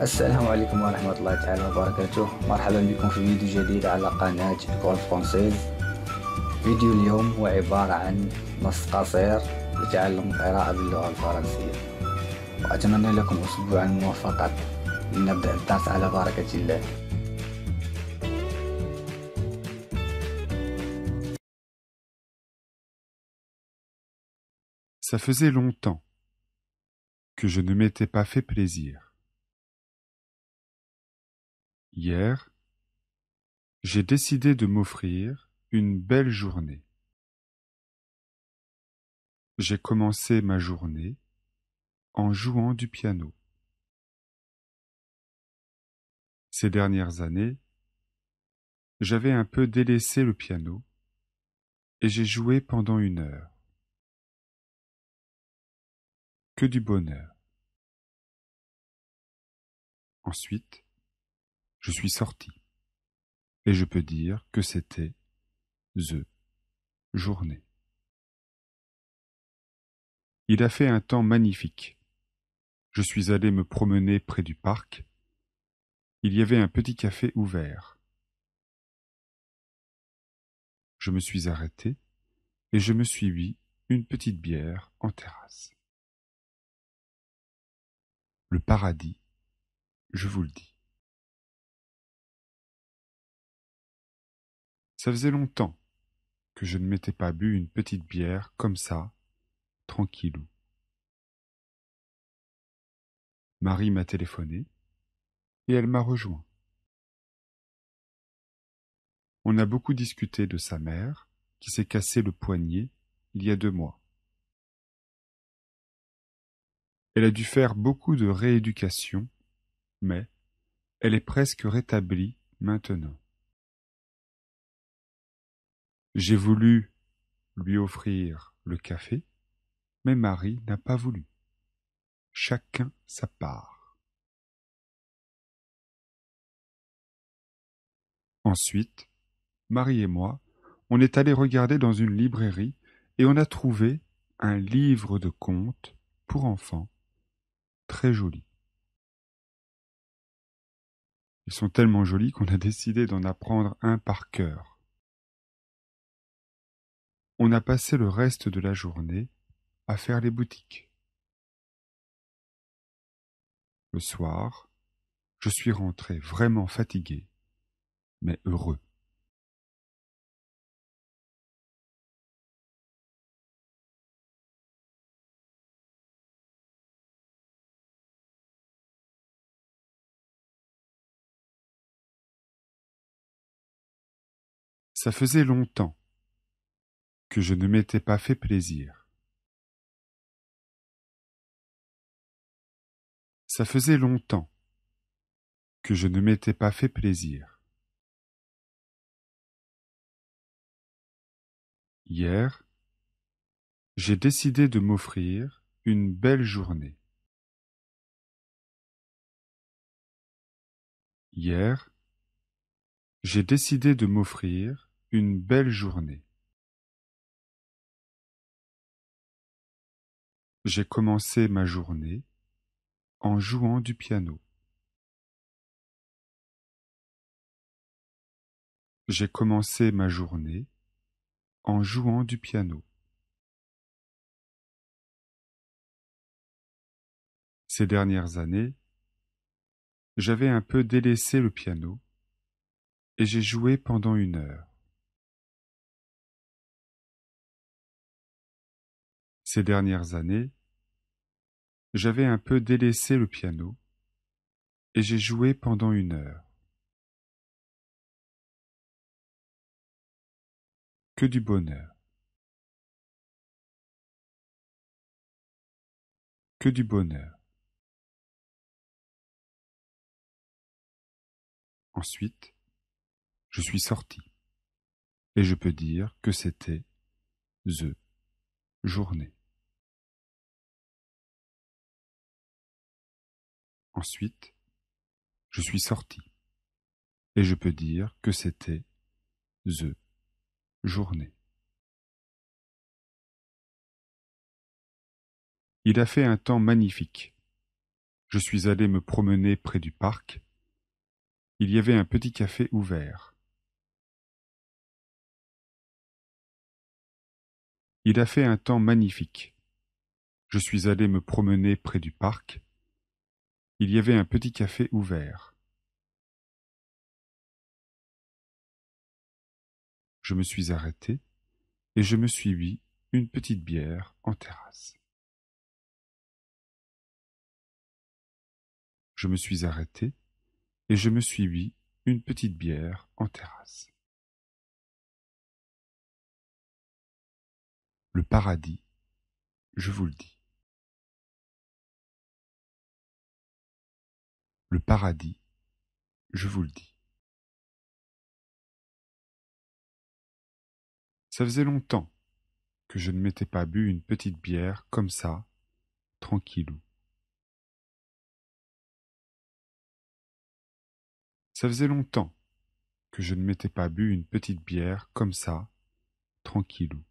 السلام عليكم ورحمة الله تعالى وبركاته مرحبا بكم في فيديو جديد على قناة جولف فرانسيز فيديو اليوم هو عبارة عن نص قصير لتعلم القراءة باللغة الفرنسية وأتمنى لكم أسبوعا موفقا لنبدأ الدرس على بركة الله Ça faisait longtemps que je ne m'étais pas fait plaisir. Hier, j'ai décidé de m'offrir une belle journée. J'ai commencé ma journée en jouant du piano. Ces dernières années, j'avais un peu délaissé le piano et j'ai joué pendant une heure. Que du bonheur. Ensuite, je suis sorti. Et je peux dire que c'était the journée. Il a fait un temps magnifique. Je suis allé me promener près du parc. Il y avait un petit café ouvert. Je me suis arrêté et je me suis mis une petite bière en terrasse. Le paradis, je vous le dis. Ça faisait longtemps que je ne m'étais pas bu une petite bière comme ça, tranquillou. Marie m'a téléphoné et elle m'a rejoint. On a beaucoup discuté de sa mère qui s'est cassé le poignet il y a deux mois. Elle a dû faire beaucoup de rééducation, mais elle est presque rétablie maintenant. J'ai voulu lui offrir le café, mais Marie n'a pas voulu. Chacun sa part. Ensuite, Marie et moi, on est allés regarder dans une librairie et on a trouvé un livre de contes pour enfants très joli. Ils sont tellement jolis qu'on a décidé d'en apprendre un par cœur. On a passé le reste de la journée à faire les boutiques. Le soir, je suis rentré vraiment fatigué, mais heureux. Ça faisait longtemps que je ne m'étais pas fait plaisir. Ça faisait longtemps que je ne m'étais pas fait plaisir. Hier, j'ai décidé de m'offrir une belle journée. Hier, j'ai décidé de m'offrir une belle journée. J'ai commencé ma journée en jouant du piano. J'ai commencé ma journée en jouant du piano. Ces dernières années, j'avais un peu délaissé le piano et j'ai joué pendant une heure. Ces dernières années, j'avais un peu délaissé le piano et j'ai joué pendant une heure. Que du bonheur. Que du bonheur. Ensuite, je suis sorti et je peux dire que c'était the journée. Ensuite, je suis sorti. Et je peux dire que c'était the journée. Il a fait un temps magnifique. Je suis allé me promener près du parc. Il y avait un petit café ouvert. Il a fait un temps magnifique. Je suis allé me promener près du parc. Il y avait un petit café ouvert. Je me suis arrêté et je me suis mis une petite bière en terrasse. Je me suis arrêté et je me suis mis une petite bière en terrasse. Le paradis, je vous le dis. le paradis, je vous le dis. Ça faisait longtemps que je ne m'étais pas bu une petite bière comme ça, tranquillou. Ça faisait longtemps que je ne m'étais pas bu une petite bière comme ça, tranquillou.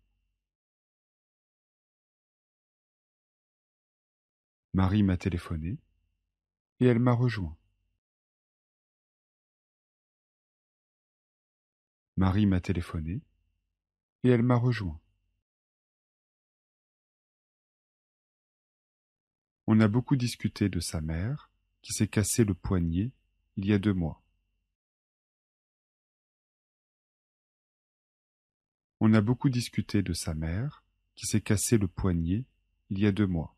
Marie m'a téléphoné et elle m'a rejoint. Marie m'a téléphoné et elle m'a rejoint. On a beaucoup discuté de sa mère qui s'est cassé le poignet il y a deux mois. On a beaucoup discuté de sa mère qui s'est cassé le poignet il y a deux mois.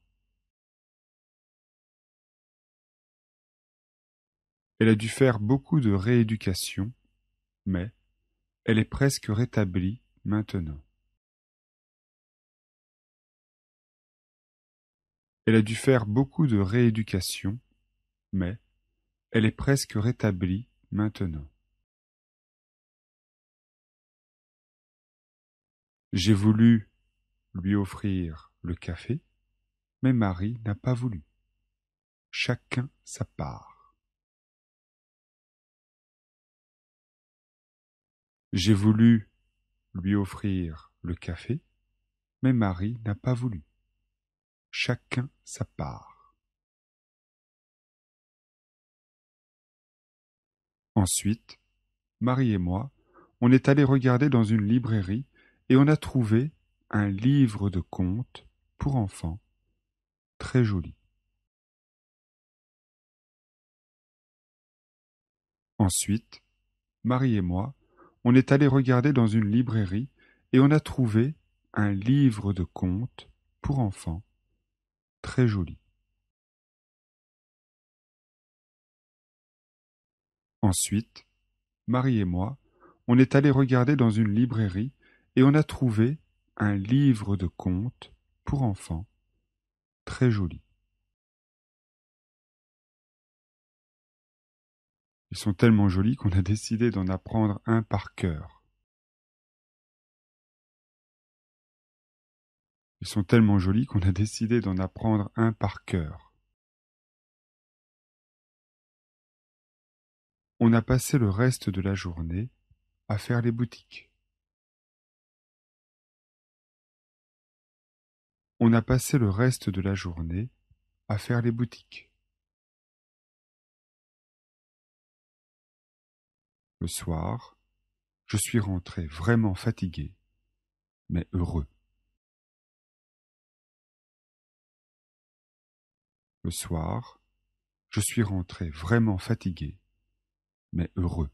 Elle a dû faire beaucoup de rééducation, mais elle est presque rétablie maintenant. Elle a dû faire beaucoup de rééducation, mais elle est presque rétablie maintenant. J'ai voulu lui offrir le café, mais Marie n'a pas voulu. Chacun sa part. J'ai voulu lui offrir le café, mais Marie n'a pas voulu. Chacun sa part. Ensuite, Marie et moi, on est allés regarder dans une librairie et on a trouvé un livre de contes pour enfants très joli. Ensuite, Marie et moi, on est allé regarder dans une librairie et on a trouvé un livre de contes pour enfants très joli. Ensuite, Marie et moi, on est allé regarder dans une librairie et on a trouvé un livre de contes pour enfants très joli. Ils sont tellement jolis qu'on a décidé d'en apprendre un par cœur. Ils sont tellement jolis qu'on a décidé d'en apprendre un par cœur. On a passé le reste de la journée à faire les boutiques. On a passé le reste de la journée à faire les boutiques. Le soir, je suis rentré vraiment fatigué, mais heureux. Le soir, je suis rentré vraiment fatigué, mais heureux.